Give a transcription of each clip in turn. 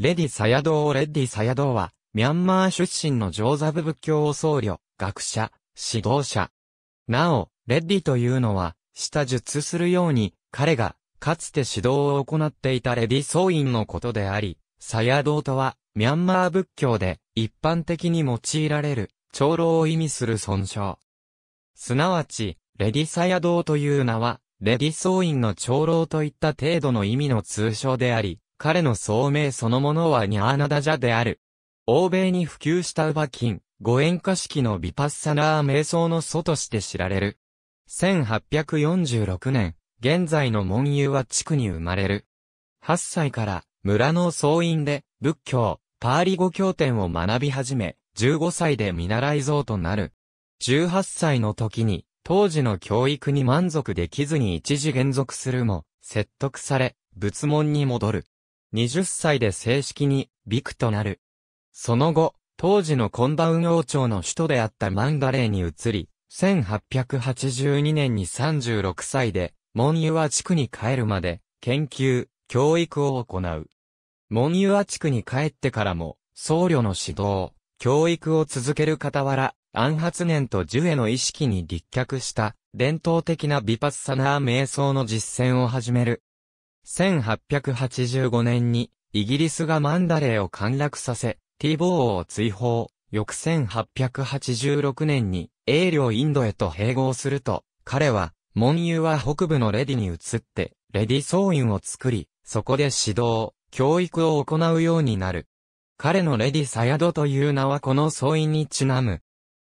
レディ・サヤドー・レディ・サヤドーは、ミャンマー出身のジョーザブ仏教を僧侶、学者、指導者。なお、レッディというのは、下述するように、彼が、かつて指導を行っていたレディ僧院のことであり、サヤドーとは、ミャンマー仏教で、一般的に用いられる、長老を意味する尊称。すなわち、レディサヤドーという名は、レディ僧院の長老といった程度の意味の通称であり、彼の聡明そのものはニャーナダジャである。欧米に普及したウバキン、五円化式のビパッサナー瞑想の祖として知られる。1846年、現在の門友は地区に生まれる。8歳から村の総員で仏教、パーリ語経典を学び始め、15歳で見習い像となる。18歳の時に、当時の教育に満足できずに一時減俗するも、説得され、仏門に戻る。20歳で正式に、ビクとなる。その後、当時のコンバウン王朝の首都であったマンガレーに移り、1882年に36歳で、モンユア地区に帰るまで、研究、教育を行う。モンユア地区に帰ってからも、僧侶の指導、教育を続ける傍ら、暗発念と樹への意識に立脚した、伝統的なビパッサナー瞑想の実践を始める。1885年に、イギリスがマンダレーを陥落させ、ティボーを追放。翌1886年に、英領インドへと併合すると、彼は、門友は北部のレディに移って、レディ総院を作り、そこで指導、教育を行うようになる。彼のレディサヤドという名はこの総院にちなむ。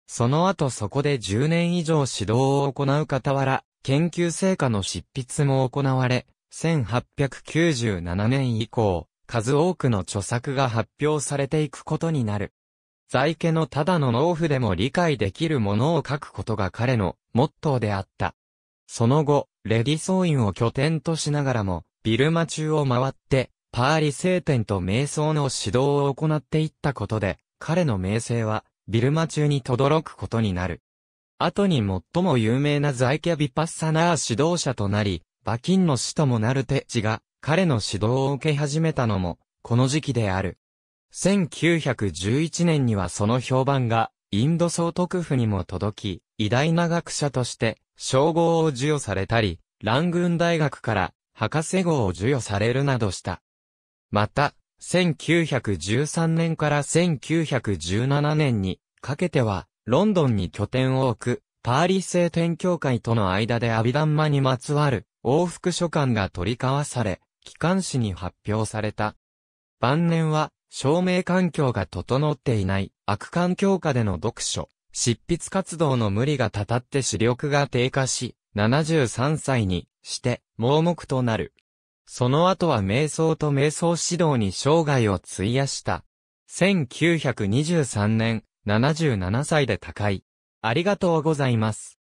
その後そこで10年以上指導を行う傍ら、研究成果の執筆も行われ、1897年以降、数多くの著作が発表されていくことになる。在家のただの農夫でも理解できるものを書くことが彼のモットーであった。その後、レディ総ンを拠点としながらも、ビルマ中を回って、パーリ聖典と瞑想の指導を行っていったことで、彼の名声は、ビルマ中に轟くことになる。後に最も有名な在家ビパッサナー指導者となり、馬ンの師ともなるテチが、彼の指導を受け始めたのも、この時期である。1911年にはその評判が、インド総督府にも届き、偉大な学者として、称号を授与されたり、ラングーン大学から博士号を授与されるなどした。また、1913年から1917年にかけては、ロンドンに拠点を置く、パーリ聖天教会との間でアビダンマにまつわる往復書簡が取り交わされ、機関紙に発表された。晩年は、照明環境が整っていない悪環境下での読書、執筆活動の無理がたたって視力が低下し、73歳にして盲目となる。その後は瞑想と瞑想指導に生涯を費やした。1923年、77歳で高い。ありがとうございます。